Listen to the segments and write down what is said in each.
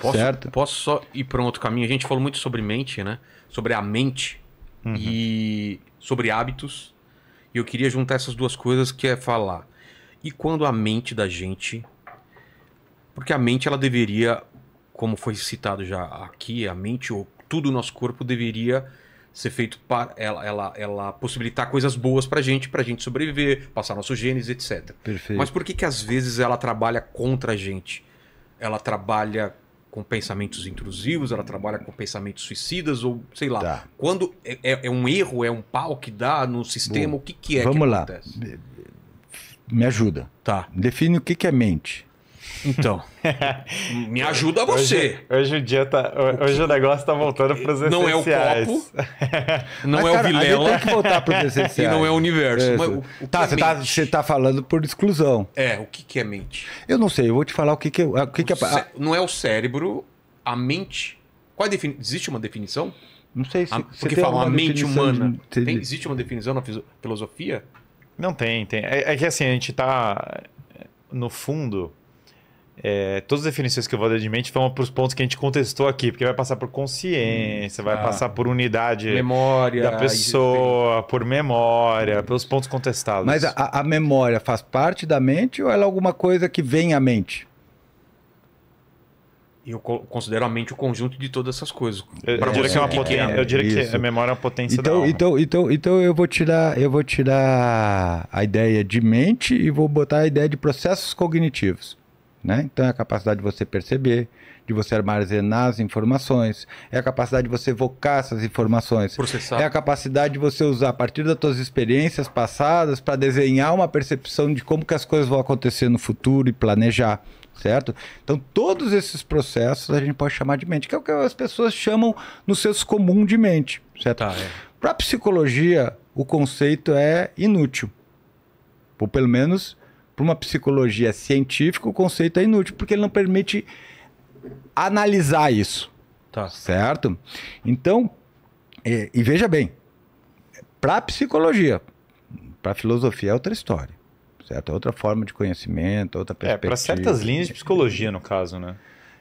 Posso, certo? Posso só ir para um outro caminho? A gente falou muito sobre mente, né? Sobre a mente uhum. e sobre hábitos. E eu queria juntar essas duas coisas que é falar. E quando a mente da gente. Porque a mente, ela deveria, como foi citado já aqui, a mente ou tudo o nosso corpo deveria ser feito para ela, ela, ela possibilitar coisas boas para gente, para gente sobreviver, passar nossos genes, etc. Perfeito. Mas por que que às vezes ela trabalha contra a gente? Ela trabalha com pensamentos intrusivos, ela trabalha com pensamentos suicidas, ou sei lá. Tá. Quando é, é, é, um erro, é um pau que dá no sistema, Bom, o que, que é vamos que lá. Acontece? Me ajuda. Tá. Define o que, que é mente. Então, me ajuda você. Hoje, hoje, o dia tá, hoje o negócio tá voltando para os Não é o copo, não Mas, é cara, o vilela. tem que voltar para os E não é o universo. Mas, o, o tá, é você, tá, você tá, falando por exclusão. É, o que, que é mente? Eu não sei, eu vou te falar o que, que, o que, o que é... Não é o cérebro, a mente... Qual é defini... Existe uma definição? Não sei se... A, porque uma a mente humana. De... Tem, existe uma definição na filosofia? Não tem, tem. É, é que assim, a gente tá... No fundo, é, todas as definições que eu vou dar de mente vão para os pontos que a gente contestou aqui, porque vai passar por consciência, hum, vai ah, passar tá. por unidade memória, da pessoa, por memória, pelos pontos contestados. Mas a, a, memória faz parte da mente ou ela é alguma coisa que vem à mente? Eu considero a mente o conjunto de todas essas coisas. Eu, é eu diria, que, é uma potência, é, eu diria que a memória é uma potência então, da alma. Então, então, então eu vou tirar, eu vou tirar a ideia de mente e vou botar a ideia de processos cognitivos. Né? Então é a capacidade de você perceber, de você armazenar as informações, é a capacidade de você evocar essas informações, Processar. é a capacidade de você usar a partir das suas experiências passadas para desenhar uma percepção de como que as coisas vão acontecer no futuro e planejar, certo? Então todos esses processos a gente pode chamar de mente, que é o que as pessoas chamam no senso comum de mente, certo? Tá, é. Para psicologia, o conceito é inútil. Ou pelo menos para uma psicologia científica, o conceito é inútil, porque ele não permite analisar isso. Tá. Certo? Então, e, é, e veja bem, para psicologia, para filosofia é outra história. Certo? É outra forma de conhecimento, outra é, perspectiva. É, para certas linhas de psicologia, no caso, né?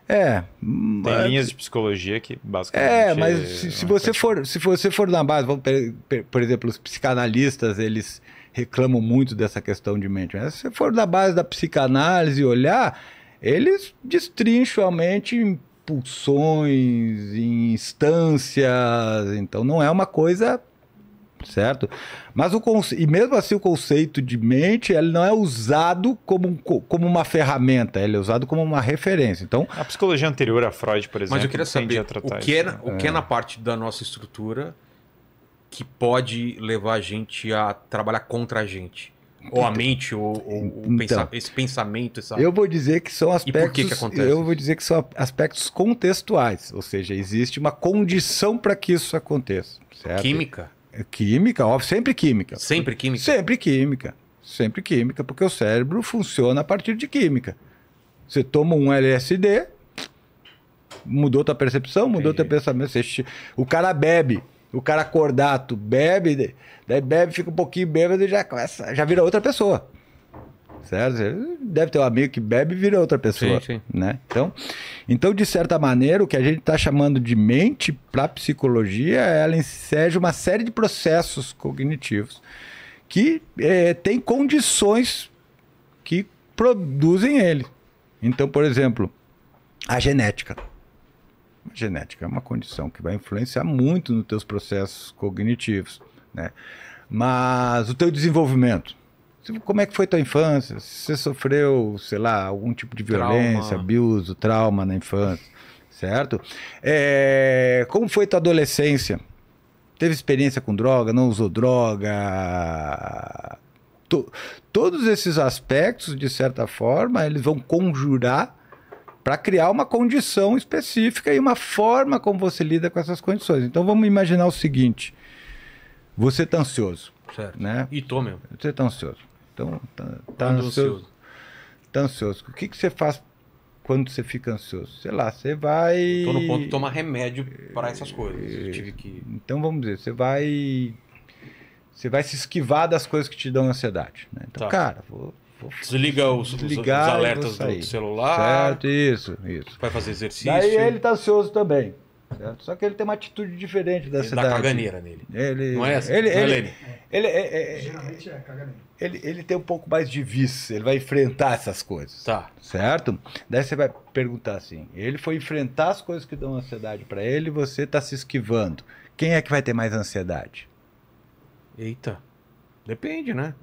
É. Tem linhas de psicologia que basicamente. É, mas se, é se você for, se você for na base, vamos, por exemplo, os psicanalistas, eles reclamam muito dessa questão de mente. Mas se você for na base da psicanálise e olhar, eles destrincham a mente em pulsões, em instâncias. Então não é uma coisa certo? Mas o conce... e mesmo assim o conceito de mente ele não é usado como, um, como uma ferramenta, ele é usado como uma referência. Então a psicologia anterior a Freud, por exemplo, mas eu queria saber o que é, isso, né? o que é na parte da nossa estrutura que pode levar a gente a trabalhar contra a gente. Ou a então, mente, ou, ou então, esse pensamento, essa... Eu vou dizer que são aspectos. E por que, que acontece? Eu vou dizer que são aspectos contextuais, ou seja, existe uma condição para que isso aconteça. Certo? Química. Química, óbvio, sempre química. Sempre química? Sempre química. Sempre química, porque o cérebro funciona a partir de química. Você toma um LSD, mudou tua percepção, mudou Entendi. teu pensamento. Você... o cara bebe, o cara acordado bebe, daí bebe, fica um pouquinho bêbado e já começa, já vira outra pessoa certo? Deve ter um amigo que bebe e vira outra pessoa, sim, sim. né? Então, então, de certa maneira, o que a gente está chamando de mente para psicologia, é ela enseja uma série de processos cognitivos que é, tem condições que produzem ele. Então, por exemplo, a genética. A genética é uma condição que vai influenciar muito nos teus processos cognitivos, né? Mas o teu desenvolvimento, Tipo, como é que foi tua infância? Você sofreu, sei lá, algum tipo de violência, trauma. abuso, trauma na infância, certo? É, como foi tua adolescência? Teve experiência com droga? Não usou droga? To, todos esses aspectos, de certa forma, eles vão conjurar para criar uma condição específica e uma forma como você lida com essas condições. Então vamos imaginar o seguinte: você está ansioso. Certo. Né? E tô mesmo. Você está ansioso. Então, tá, tá, tá ansioso. Tá ansioso. O que, que você faz quando você fica ansioso? Sei lá, você vai. Estou no ponto de tomar remédio para essas coisas. Eu é, tive que. Então vamos dizer, você vai. Você vai se esquivar das coisas que te dão ansiedade. Né? Então, tá. cara, vou, Desliga os, desligar, os alertas do celular. Certo, isso, isso. Vai fazer exercício. Daí ele tá ansioso também. Certo? Só que ele tem uma atitude diferente da ele cidade. Dá caganeira nele. Ele, não é assim? Ele, não ele, é ele, ele é, é, é, Geralmente é Ele, ele tem um pouco mais de vício, ele vai enfrentar essas coisas. Tá. Certo? Daí você vai perguntar assim: ele foi enfrentar as coisas que dão ansiedade para ele e você está se esquivando. Quem é que vai ter mais ansiedade? Eita. Depende, né?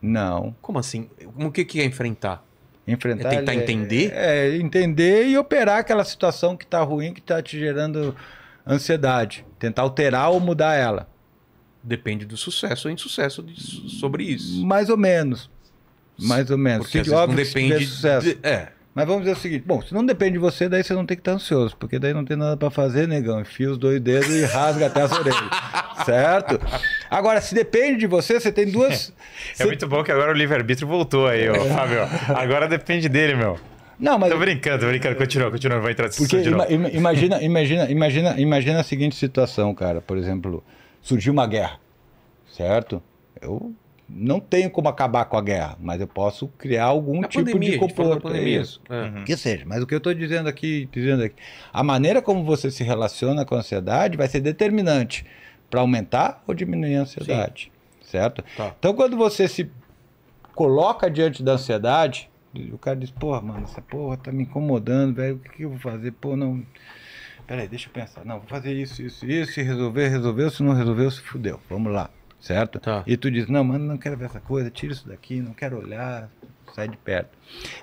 Não. Como assim? O que, que é enfrentar? Enfrentar. É tentar é- entender? É, é, entender e operar aquela situação que está ruim, que está te gerando ansiedade. Tentar alterar ou mudar ela. Depende do sucesso ou insucesso de, sobre isso. Mais ou menos. Mais ou menos. Porque, Porque óbvio não depende. de sucesso. De, é. Mas vamos dizer o seguinte: bom, se não depende de você, daí você não tem que estar ansioso, porque daí não tem nada para fazer, negão. Enfia os dois dedos e rasga até as orelhas. certo? Agora, se depende de você, você tem duas. É, você... é muito bom que agora o livre-arbítrio voltou aí, ó, é. Fábio. Agora depende dele, meu. Não, mas. Tô brincando, tô brincando. Continua, continua, vai entrar porque de novo. Imagina, imagina, imagina, imagina a seguinte situação, cara. Por exemplo, surgiu uma guerra, certo? Eu não tenho como acabar com a guerra, mas eu posso criar algum tipo a tipo pandemia, de comportamento. Isso. É. Uhum. Que seja. Mas o que eu estou dizendo aqui, dizendo aqui, a maneira como você se relaciona com a ansiedade vai ser determinante para aumentar ou diminuir a ansiedade. Sim. Certo? Tá. Então, quando você se coloca diante da ansiedade, o cara diz, porra, mano, essa porra tá me incomodando, velho, o que, que eu vou fazer? Pô, não peraí, deixa eu pensar. Não, vou fazer isso, isso, isso, se resolver, resolveu, se não resolveu, se fudeu. Vamos lá, certo? Tá. E tu diz, não, mano, não quero ver essa coisa, tira isso daqui, não quero olhar, sai de perto.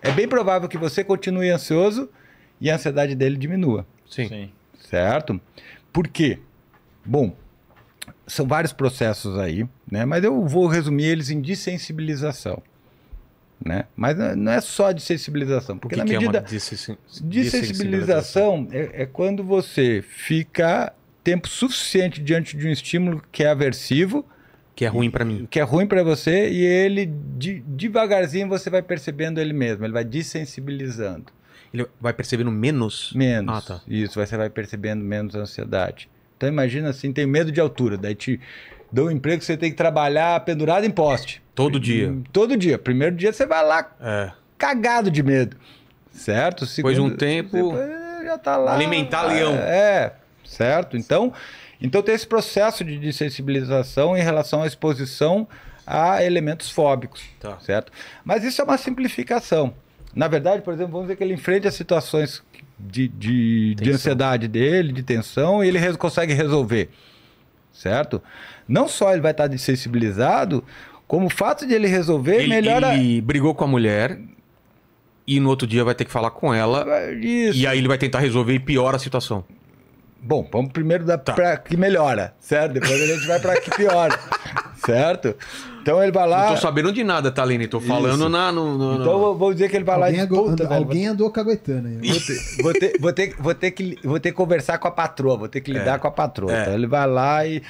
É bem provável que você continue ansioso e a ansiedade dele diminua. Sim. Sim. Certo? Por quê? Bom, são vários processos aí, né? Mas eu vou resumir eles em dessensibilização. Né? Mas é, não é só de sensibilização, porque que na que é medida é de sensibilização é, é quando você fica tempo suficiente diante de um estímulo que é aversivo, que é ruim para mim, que é ruim para você e ele de, devagarzinho você vai percebendo ele mesmo, ele vai desensibilizando. Ele vai percebendo menos? Menos. Ah, tá. Isso, você vai percebendo menos ansiedade. Então imagina assim, tem medo de altura, daí te dão um emprego que você tem que trabalhar pendurado em poste. Todo dia. Todo dia. Primeiro dia você vai lá é. cagado de medo. Certo? Segundo, depois de um tempo. Já tá lá. Alimentar leão. É, é, certo? Então, então tem esse processo de sensibilização em relação à exposição a elementos fóbicos. Tá. Certo? Mas isso é uma simplificação. Na verdade, por exemplo, vamos dizer que ele enfrenta as situações de, de, de ansiedade dele, de tensão, e ele res, consegue resolver. Certo? Não só ele vai estar desensibilizado, como o fato de ele resolver, ele, melhora. Ele brigou com a mulher e no outro dia vai ter que falar com ela. Isso. E aí ele vai tentar resolver e piora a situação. Bom, vamos primeiro dar tá. pra que melhora, certo? Depois a gente vai pra que piora, certo? Então ele vai lá. Não tô sabendo de nada, tá, Lene? Tô falando Isso. na. No, no, então no... vou dizer que ele vai alguém lá e. Puta, velho, alguém andou caguetando aí. Vou ter, vou, ter, vou, ter, vou, ter que, vou ter que conversar com a patroa, vou ter que lidar é. com a patroa. É. Então ele vai lá e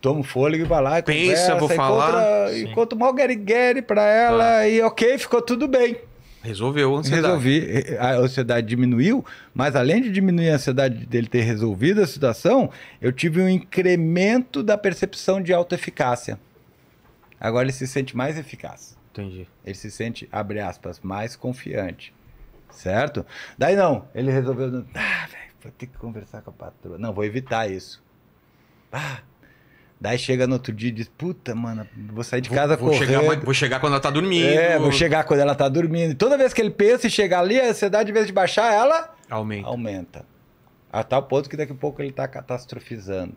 toma um fôlego e vai lá e Pensa, conversa, vou e falar. e conta mal guerigueri pra tá. ela ah. e ok, ficou tudo bem. Resolveu a ansiedade. Resolvi, eh, a ansiedade diminuiu, mas além de diminuir a ansiedade dele ter resolvido a situação, eu tive um incremento da percepção de autoeficácia. Agora ele se sente mais eficaz. Entendi. Ele se sente, abre aspas, mais confiante. Certo? Daí não, ele resolveu. Ah, velho, vou ter que conversar com a patroa. Não, vou evitar isso. Ah, Daí chega no outro dia e diz: Puta, mano, vou sair de casa vou, vou correndo. Chegar, vou chegar quando ela tá dormindo. É, vou chegar quando ela tá dormindo. E toda vez que ele pensa e chega ali, a ansiedade, em vez de baixar, ela aumenta. aumenta. A tal ponto que daqui a pouco ele tá catastrofizando.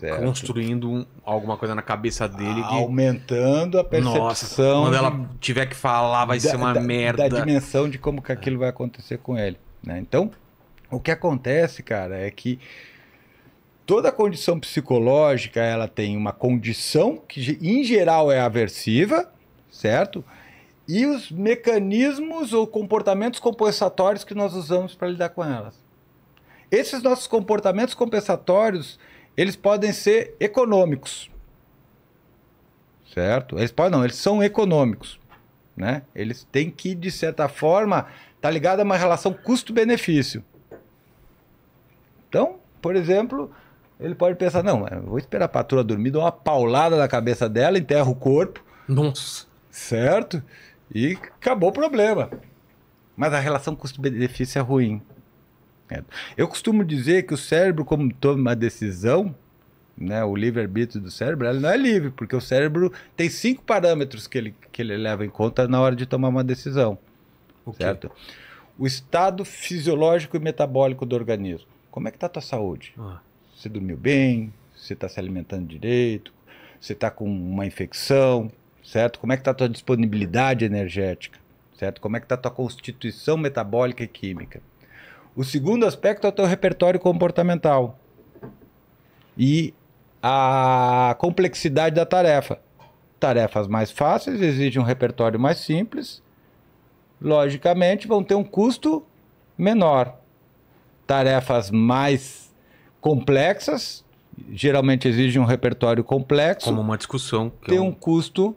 Certo. construindo um, alguma coisa na cabeça dele. Aumentando a percepção. Nossa, quando ela tiver que falar, vai da, ser uma da, merda. Da dimensão de como que aquilo vai acontecer com ele. Né? Então, o que acontece, cara, é que toda condição psicológica ela tem uma condição que em geral é aversiva, certo? E os mecanismos ou comportamentos compensatórios que nós usamos para lidar com elas. Esses nossos comportamentos compensatórios, eles podem ser econômicos. Certo? Eles podem não, eles são econômicos, né? Eles têm que de certa forma tá ligado a uma relação custo-benefício. Então, por exemplo, ele pode pensar, não, vou esperar a patroa dormir, dou uma paulada na cabeça dela, enterro o corpo. Nossa. Certo? E acabou o problema. Mas a relação custo-benefício é ruim. É. Eu costumo dizer que o cérebro, como toma uma decisão, né, o livre-arbítrio do cérebro, ele não é livre, porque o cérebro tem cinco parâmetros que ele, que ele leva em conta na hora de tomar uma decisão. Okay. Certo? O estado fisiológico e metabólico do organismo. Como é que está a tua saúde? Ah. Você dormiu bem? Você está se alimentando direito? Você está com uma infecção? Certo? Como é que está a tua disponibilidade energética? Certo? Como é que está a tua constituição metabólica e química? O segundo aspecto é o teu repertório comportamental e a complexidade da tarefa. Tarefas mais fáceis exigem um repertório mais simples, logicamente vão ter um custo menor. Tarefas mais complexas, geralmente exigem um repertório complexo. Como uma discussão. tem é um custo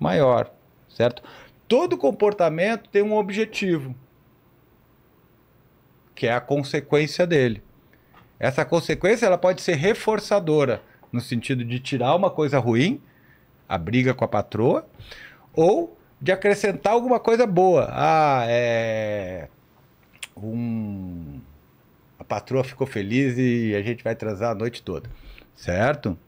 maior, certo? Todo comportamento tem um objetivo, que é a consequência dele. Essa consequência ela pode ser reforçadora, no sentido de tirar uma coisa ruim, a briga com a patroa, ou de acrescentar alguma coisa boa. Ah, é um patroa ficou feliz e a gente vai transar a noite toda, certo?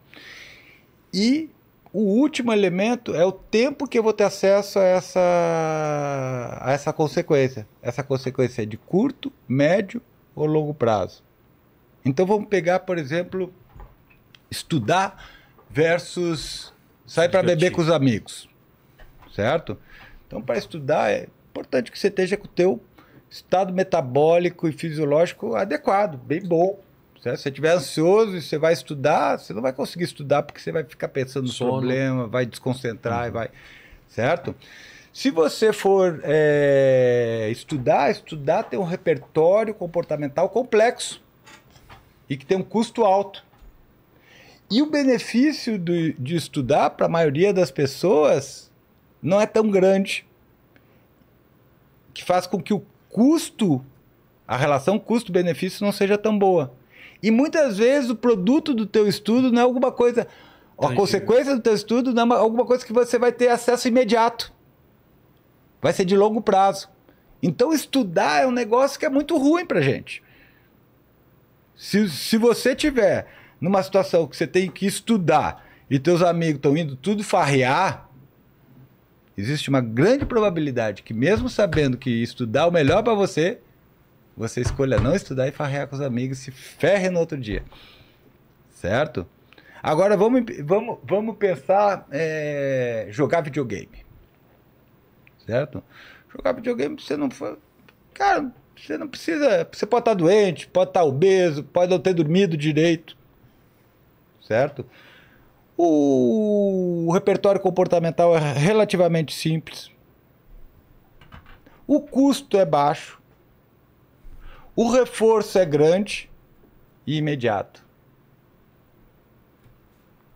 E o último elemento é o tempo que eu vou ter acesso a essa, a essa consequência. Essa consequência é de curto, médio ou longo prazo. Então vamos pegar, por exemplo, estudar versus sair para beber com os amigos, certo? Então para estudar é importante que você esteja com o teu estado metabólico e fisiológico adequado, bem bom. Né? Se você estiver ansioso e você vai estudar, você não vai conseguir estudar porque você vai ficar pensando no Sono. problema, vai desconcentrar uhum. e vai. Certo? Se você for é, estudar, estudar tem um repertório comportamental complexo e que tem um custo alto. E o benefício do, de estudar para a maioria das pessoas não é tão grande, que faz com que o custo, a relação custo-benefício não seja tão boa. E muitas vezes o produto do teu estudo não é alguma coisa, a Ai, consequência Deus. do teu estudo não é alguma coisa que você vai ter acesso imediato. Vai ser de longo prazo. Então estudar é um negócio que é muito ruim para gente. Se, se você tiver numa situação que você tem que estudar e teus amigos estão indo tudo farrear, existe uma grande probabilidade que, mesmo sabendo que estudar o melhor para você, você escolha não estudar e farrear com os amigos e se ferre no outro dia. Certo? Agora vamos, vamos, vamos pensar é, jogar videogame. Certo? Jogar videogame você não Cara, você não precisa. Você pode estar tá doente, pode estar tá obeso, pode não ter dormido direito. Certo? O, repertório comportamental é relativamente simples. O custo é baixo. O reforço é grande e imediato.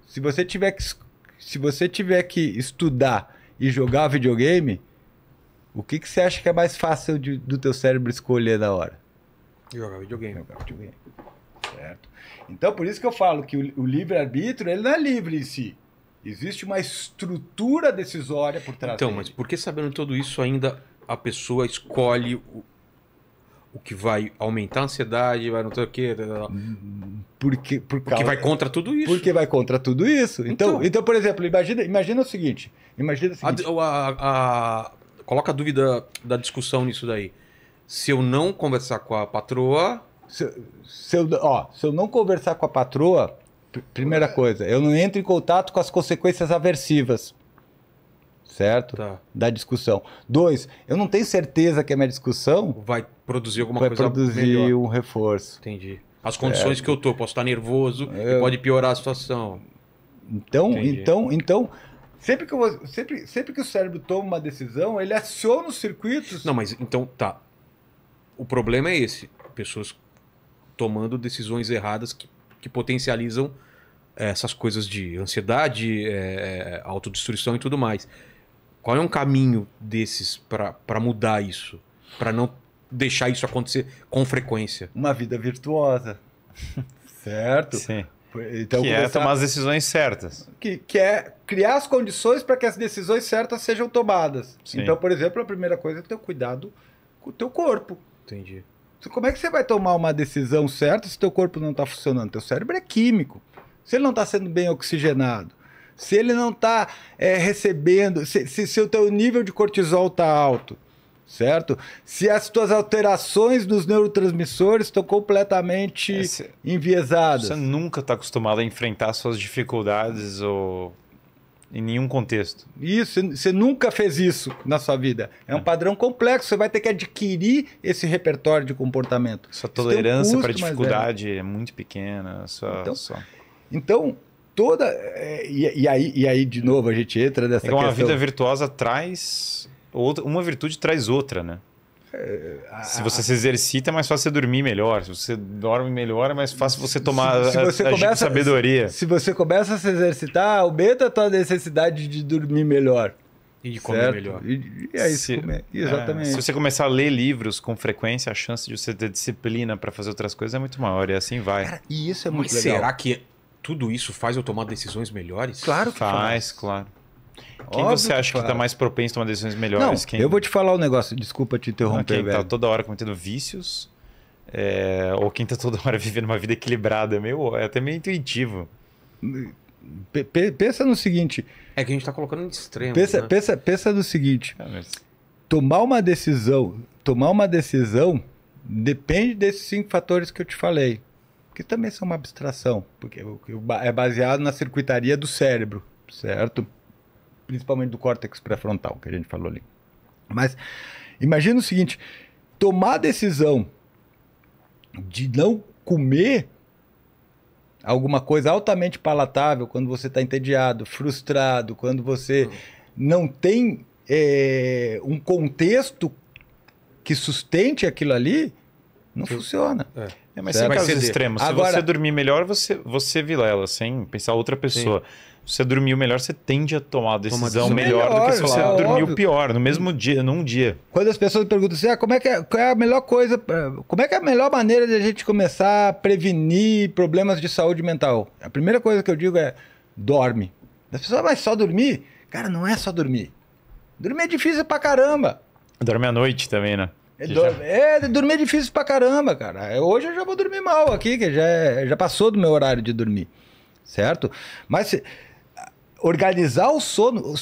Se você tiver que, se você tiver que estudar e jogar videogame, o que, que você acha que é mais fácil de, do teu cérebro escolher na hora? Jogar videogame. Jogar videogame certo? Então, por isso que eu falo que o, o livre-arbítrio, ele não é livre em si. Existe uma estrutura decisória por trás Então, dele. mas por que sabendo tudo isso ainda a pessoa escolhe o, o que vai aumentar a ansiedade, vai não sei o quê? Tá, tá, tá? Porque, por porque vai contra tudo isso. Porque vai contra tudo isso. Então, então, então por exemplo, imagina, imagina o seguinte. Imagina o seguinte. A, a, a, coloca a dúvida da discussão nisso daí. Se eu não conversar com a patroa, se, se, eu, ó, se eu não conversar com a patroa, primeira é. coisa, eu não entro em contato com as consequências aversivas. Certo? Tá. Da discussão. Dois, eu não tenho certeza que a minha discussão vai produzir alguma vai coisa. Vai produzir melhor. um reforço. Entendi. As condições certo. É. que eu tô, posso estar nervoso eu... e pode piorar a situação. Então, Entendi. então, então, sempre que, eu, sempre, sempre que o cérebro toma uma decisão, ele aciona os circuitos. Não, mas então, tá. O problema é esse. Pessoas tomando decisões erradas que, que potencializam eh, essas coisas de ansiedade, é, autodestruição e tudo mais. Qual é um caminho desses para mudar isso? Para não deixar isso acontecer com frequência? Uma vida virtuosa. certo? Sim. Então, que é começar... é tomar as decisões certas. Que, que é criar as condições para que as decisões certas sejam tomadas. Sim. Então, por exemplo, a primeira coisa é ter cuidado com o teu corpo. Entendi. Como é que você vai tomar uma decisão certa se teu corpo não está funcionando? Teu cérebro é químico. Se ele não está sendo bem oxigenado, se ele não está é, recebendo, se, se, se, o teu nível de cortisol está alto, certo? Se as tuas alterações nos neurotransmissores estão completamente é, enviesadas. Você nunca está acostumado a enfrentar suas dificuldades ou em nenhum contexto. Isso, você nunca fez isso na sua vida. É, é. um padrão complexo, você vai ter que adquirir esse repertório de comportamento. Sua tolerância um para é. dificuldade é muito pequena. Só, então, só. então toda. É, e, e, aí, e aí, de novo, a gente entra nessa é que uma questão. vida virtuosa traz. Outra, uma virtude traz outra, né? É, se você se exercita, é mais fácil você dormir melhor. Se você dorme melhor, é mais fácil você tomar se, se você a, começa, sabedoria. Se, se, você começa a se exercitar, aumenta a tua necessidade de dormir melhor. E de comer certo? melhor. E, e aí, é se, come, é, exatamente. É, se você começar a ler livros com frequência, a chance de você ter disciplina para fazer outras coisas é muito maior. E assim vai. Cara, e isso é muito Mas legal. será que tudo isso faz eu tomar decisões melhores? Claro que faz. Faz, claro. Quem Óbvio você acha que está mais propenso a tomar decisões melhores? Não, Quem... Eu vou te falar um negócio, desculpa te interromper. Quem está toda hora cometendo vícios, é... ou quem está toda hora vivendo uma vida equilibrada, é, meio... é até meio intuitivo. P pensa no seguinte. É que a gente está colocando em extremo. Pensa, né? pensa, pensa no seguinte. É, mas... Tomar uma decisão, tomar uma decisão depende desses cinco fatores que eu te falei, que também são uma abstração, porque é baseado na circuitaria do cérebro, certo? principalmente do córtex pré-frontal, que a gente falou ali. Mas imagina o seguinte: tomar a decisão de não comer alguma coisa altamente palatável quando você está entediado, frustrado, quando você uhum. não tem é, um contexto que sustente aquilo ali, não Sim. funciona. É. É, mas certo? Tá casos extremos. Agora, Se você dormir melhor, você, você vilela, sem pensar outra pessoa. Sim você dormiu melhor, você tende a tomar a decisão, melhor, melhor, do que se você dormiu óbvio. pior, no mesmo dia, num dia. Quando as pessoas perguntam assim, ah, como é que é, qual é a melhor coisa, eh, como é que é a melhor maneira de a gente começar a prevenir problemas de saúde mental? A primeira coisa que eu digo é, dorme. As pessoas, ah, mas só dormir? Cara, não é só dormir. Dormir é difícil pra caramba. Dorme à noite também, né? É, é, dormir é difícil pra caramba, cara. É, hoje eu já vou dormir mal aqui, que já, é, já passou do meu horário de dormir, certo? Mas organizar o sono,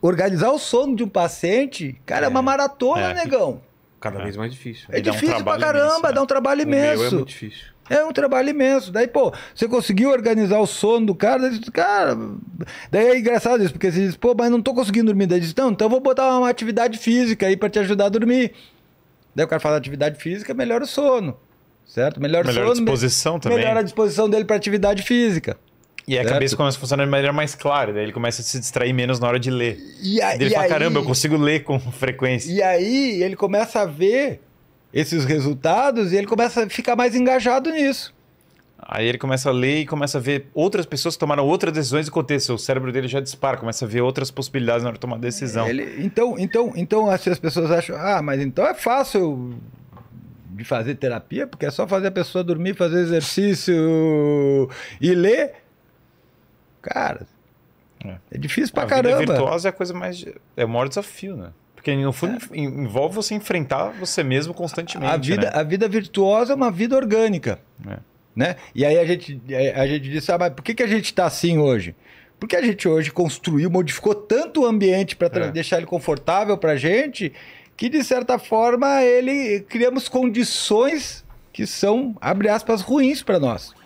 organizar o sono de um paciente, cara, é, é uma maratona, é. negão. Cada é. vez mais difícil. É e é difícil um pra caramba, imenso, dá um né? trabalho é imenso. é muito difícil. É um trabalho imenso. Daí, pô, você conseguiu organizar o sono do cara, daí, cara. Daí é engraçado isso, porque você diz, pô, mas não tô conseguindo dormir. Daí diz, não, então vou botar uma atividade física aí para te ajudar a dormir. Daí o cara fala atividade física, melhora o sono. Certo? Melhora, o sono. Melhora a disposição me... também. Melhora a disposição dele para atividade física. E a cabeça começa a funcionar de maneira mais clara, daí ele começa a se distrair menos na hora de ler. E, a, ele e fala, aí, caramba, eu consigo ler com frequência. E aí ele começa a ver esses resultados e ele começa a ficar mais engajado nisso. Aí ele começa a ler e começa a ver outras pessoas que tomaram outras decisões e contexto. O cérebro dele já dispara, começa a ver outras possibilidades na hora de tomar decisão. Ele, então, então, então assim, as pessoas acham, ah, mas então é fácil de fazer terapia, porque é só fazer a pessoa dormir, fazer exercício e ler. Cara, é, é difícil pra a caramba. Vida virtuosa é a coisa mais. É o maior desafio, né? Porque no fundo é. envolve você enfrentar você mesmo constantemente. A vida, né? a vida virtuosa é uma vida orgânica. É. Né? E aí a gente, a gente disse, ah, mas por que, que a gente está assim hoje? Porque a gente hoje construiu, modificou tanto o ambiente para é. deixar ele confortável para a gente, que de certa forma ele criamos condições que são, abre aspas, ruins para nós.